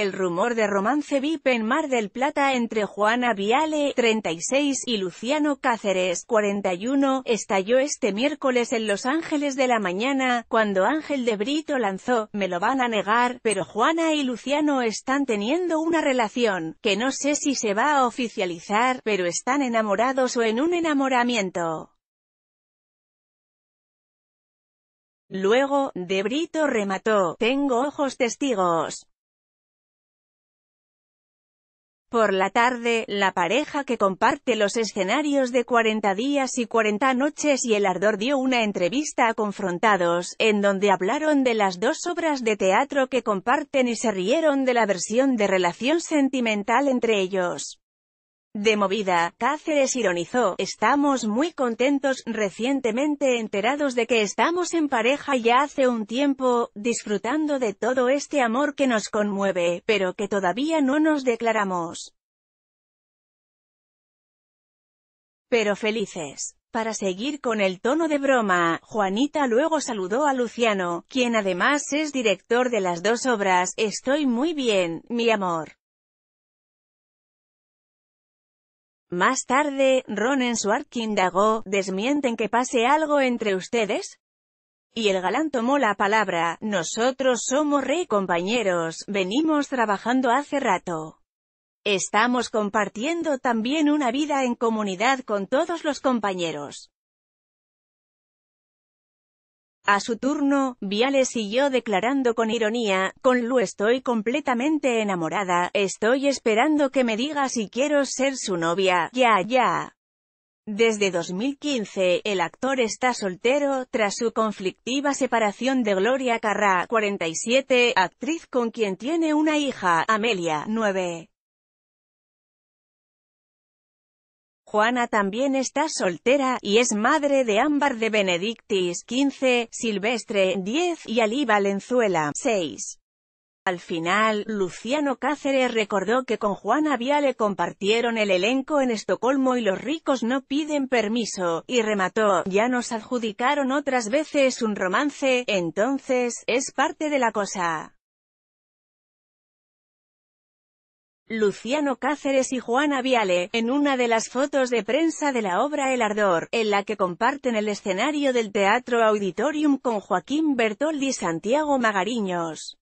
el rumor de romance VIP en Mar del Plata entre Juana Viale, 36, y Luciano Cáceres, 41, estalló este miércoles en Los Ángeles de la mañana, cuando Ángel de Brito lanzó, me lo van a negar, pero Juana y Luciano están teniendo una relación, que no sé si se va a oficializar, pero están enamorados o en un enamoramiento. Luego, De Brito remató, tengo ojos testigos. Por la tarde, la pareja que comparte los escenarios de 40 días y 40 noches y el ardor dio una entrevista a Confrontados, en donde hablaron de las dos obras de teatro que comparten y se rieron de la versión de relación sentimental entre ellos. De movida, Cáceres ironizó, estamos muy contentos, recientemente enterados de que estamos en pareja ya hace un tiempo, disfrutando de todo este amor que nos conmueve, pero que todavía no nos declaramos. Pero felices. Para seguir con el tono de broma, Juanita luego saludó a Luciano, quien además es director de las dos obras, Estoy muy bien, mi amor. Más tarde, Ron en su ¿desmienten que pase algo entre ustedes? Y el galán tomó la palabra, nosotros somos rey compañeros, venimos trabajando hace rato. Estamos compartiendo también una vida en comunidad con todos los compañeros. A su turno, Viale siguió declarando con ironía, con Lu estoy completamente enamorada, estoy esperando que me diga si quiero ser su novia, ya, ya. Desde 2015, el actor está soltero, tras su conflictiva separación de Gloria Carrá, 47, actriz con quien tiene una hija, Amelia, 9. Juana también está soltera, y es madre de Ámbar de Benedictis, 15, Silvestre, 10, y Ali Valenzuela, 6. Al final, Luciano Cáceres recordó que con Juana Viale compartieron el elenco en Estocolmo y los ricos no piden permiso, y remató, ya nos adjudicaron otras veces un romance, entonces, es parte de la cosa. Luciano Cáceres y Juana Viale, en una de las fotos de prensa de la obra El Ardor, en la que comparten el escenario del Teatro Auditorium con Joaquín Bertoldi y Santiago Magariños.